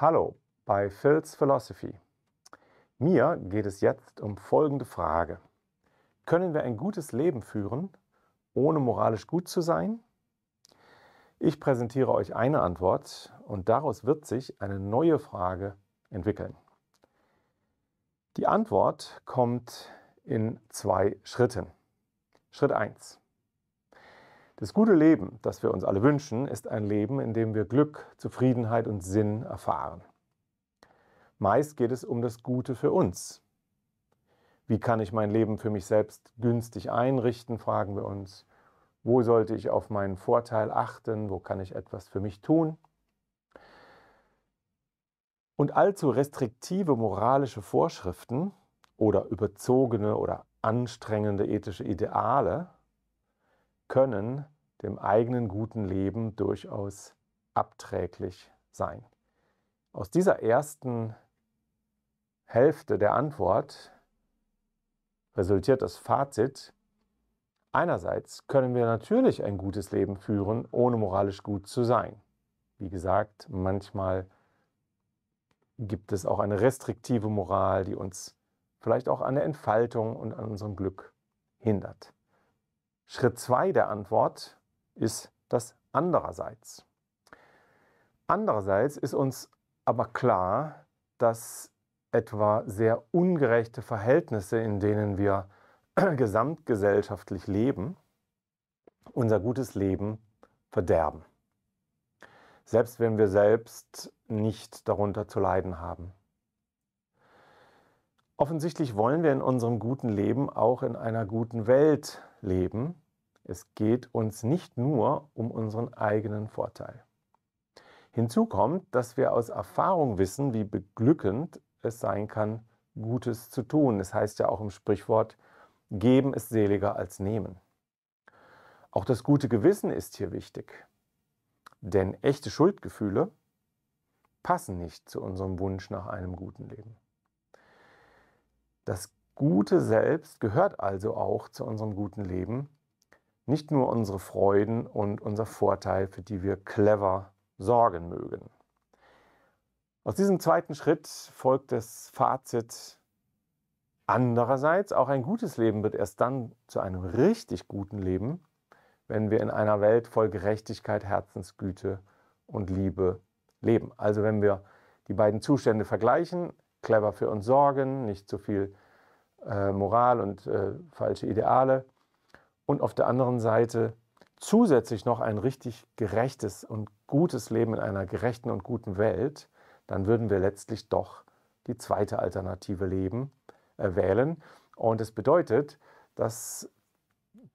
Hallo bei Phil's Philosophy. Mir geht es jetzt um folgende Frage. Können wir ein gutes Leben führen, ohne moralisch gut zu sein? Ich präsentiere euch eine Antwort und daraus wird sich eine neue Frage entwickeln. Die Antwort kommt in zwei Schritten. Schritt 1. Das gute Leben, das wir uns alle wünschen, ist ein Leben, in dem wir Glück, Zufriedenheit und Sinn erfahren. Meist geht es um das Gute für uns. Wie kann ich mein Leben für mich selbst günstig einrichten, fragen wir uns. Wo sollte ich auf meinen Vorteil achten? Wo kann ich etwas für mich tun? Und allzu restriktive moralische Vorschriften oder überzogene oder anstrengende ethische Ideale können dem eigenen guten Leben durchaus abträglich sein. Aus dieser ersten Hälfte der Antwort resultiert das Fazit, einerseits können wir natürlich ein gutes Leben führen, ohne moralisch gut zu sein. Wie gesagt, manchmal gibt es auch eine restriktive Moral, die uns vielleicht auch an der Entfaltung und an unserem Glück hindert. Schritt 2 der Antwort ist das andererseits. Andererseits ist uns aber klar, dass etwa sehr ungerechte Verhältnisse, in denen wir gesamtgesellschaftlich leben, unser gutes Leben verderben. Selbst wenn wir selbst nicht darunter zu leiden haben. Offensichtlich wollen wir in unserem guten Leben auch in einer guten Welt leben. Es geht uns nicht nur um unseren eigenen Vorteil. Hinzu kommt, dass wir aus Erfahrung wissen, wie beglückend es sein kann, Gutes zu tun. Es das heißt ja auch im Sprichwort, geben ist seliger als nehmen. Auch das gute Gewissen ist hier wichtig, denn echte Schuldgefühle passen nicht zu unserem Wunsch nach einem guten Leben. Das Gute selbst gehört also auch zu unserem guten Leben. Nicht nur unsere Freuden und unser Vorteil, für die wir clever sorgen mögen. Aus diesem zweiten Schritt folgt das Fazit. Andererseits, auch ein gutes Leben wird erst dann zu einem richtig guten Leben, wenn wir in einer Welt voll Gerechtigkeit, Herzensgüte und Liebe leben. Also wenn wir die beiden Zustände vergleichen, clever für uns sorgen, nicht zu viel äh, Moral und äh, falsche Ideale und auf der anderen Seite zusätzlich noch ein richtig gerechtes und gutes Leben in einer gerechten und guten Welt, dann würden wir letztlich doch die zweite Alternative leben, äh, wählen. Und es das bedeutet, dass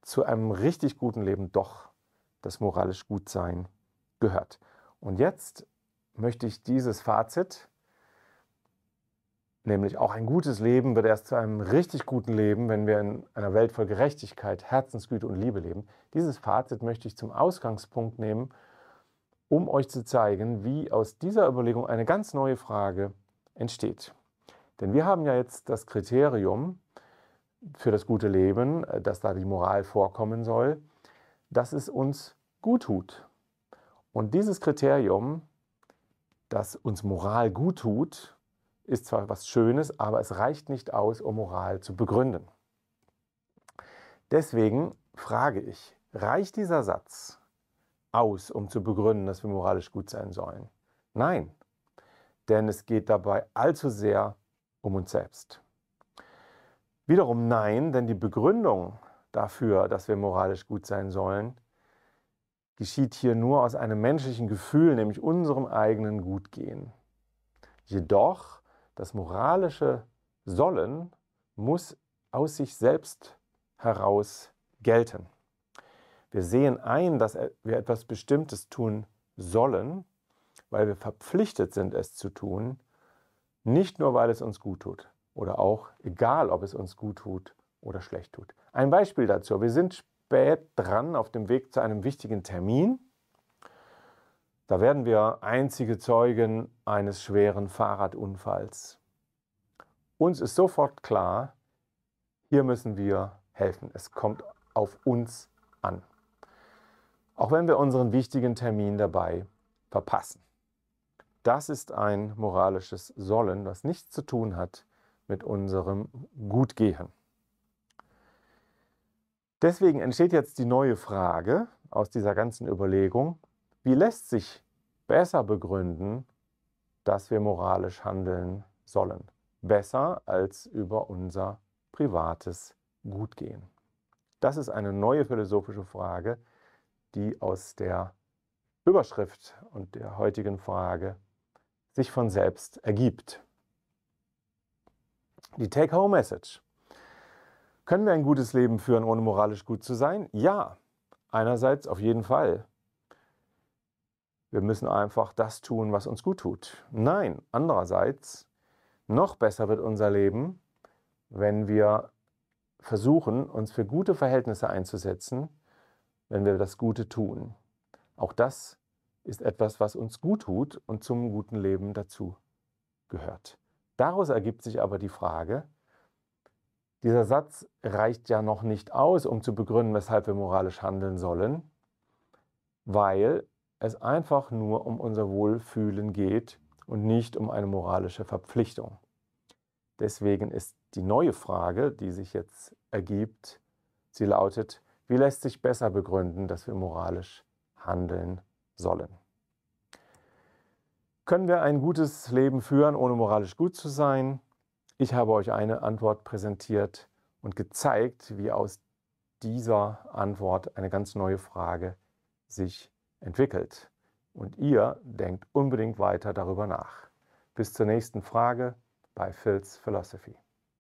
zu einem richtig guten Leben doch das moralisch Gutsein gehört. Und jetzt möchte ich dieses Fazit Nämlich auch ein gutes Leben wird erst zu einem richtig guten Leben, wenn wir in einer Welt voll Gerechtigkeit, Herzensgüte und Liebe leben. Dieses Fazit möchte ich zum Ausgangspunkt nehmen, um euch zu zeigen, wie aus dieser Überlegung eine ganz neue Frage entsteht. Denn wir haben ja jetzt das Kriterium für das gute Leben, äh, dass da die Moral vorkommen soll, dass es uns gut tut. Und dieses Kriterium, dass uns Moral gut tut, ist zwar was Schönes, aber es reicht nicht aus, um Moral zu begründen. Deswegen frage ich, reicht dieser Satz aus, um zu begründen, dass wir moralisch gut sein sollen? Nein, denn es geht dabei allzu sehr um uns selbst. Wiederum nein, denn die Begründung dafür, dass wir moralisch gut sein sollen, geschieht hier nur aus einem menschlichen Gefühl, nämlich unserem eigenen Gutgehen. Jedoch das moralische Sollen muss aus sich selbst heraus gelten. Wir sehen ein, dass wir etwas Bestimmtes tun sollen, weil wir verpflichtet sind, es zu tun, nicht nur weil es uns gut tut oder auch egal, ob es uns gut tut oder schlecht tut. Ein Beispiel dazu, wir sind spät dran auf dem Weg zu einem wichtigen Termin da werden wir einzige Zeugen eines schweren Fahrradunfalls. Uns ist sofort klar, hier müssen wir helfen. Es kommt auf uns an. Auch wenn wir unseren wichtigen Termin dabei verpassen. Das ist ein moralisches Sollen, was nichts zu tun hat mit unserem Gutgehen. Deswegen entsteht jetzt die neue Frage aus dieser ganzen Überlegung, wie lässt sich besser begründen, dass wir moralisch handeln sollen? Besser als über unser privates Gutgehen. Das ist eine neue philosophische Frage, die aus der Überschrift und der heutigen Frage sich von selbst ergibt. Die Take-Home-Message. Können wir ein gutes Leben führen, ohne moralisch gut zu sein? Ja, einerseits auf jeden Fall wir müssen einfach das tun, was uns gut tut. Nein, andererseits, noch besser wird unser Leben, wenn wir versuchen, uns für gute Verhältnisse einzusetzen, wenn wir das Gute tun. Auch das ist etwas, was uns gut tut und zum guten Leben dazu gehört. Daraus ergibt sich aber die Frage, dieser Satz reicht ja noch nicht aus, um zu begründen, weshalb wir moralisch handeln sollen, weil es einfach nur um unser Wohlfühlen geht und nicht um eine moralische Verpflichtung. Deswegen ist die neue Frage, die sich jetzt ergibt, sie lautet, wie lässt sich besser begründen, dass wir moralisch handeln sollen? Können wir ein gutes Leben führen, ohne moralisch gut zu sein? Ich habe euch eine Antwort präsentiert und gezeigt, wie aus dieser Antwort eine ganz neue Frage sich entwickelt. Und ihr denkt unbedingt weiter darüber nach. Bis zur nächsten Frage bei Phil's Philosophy.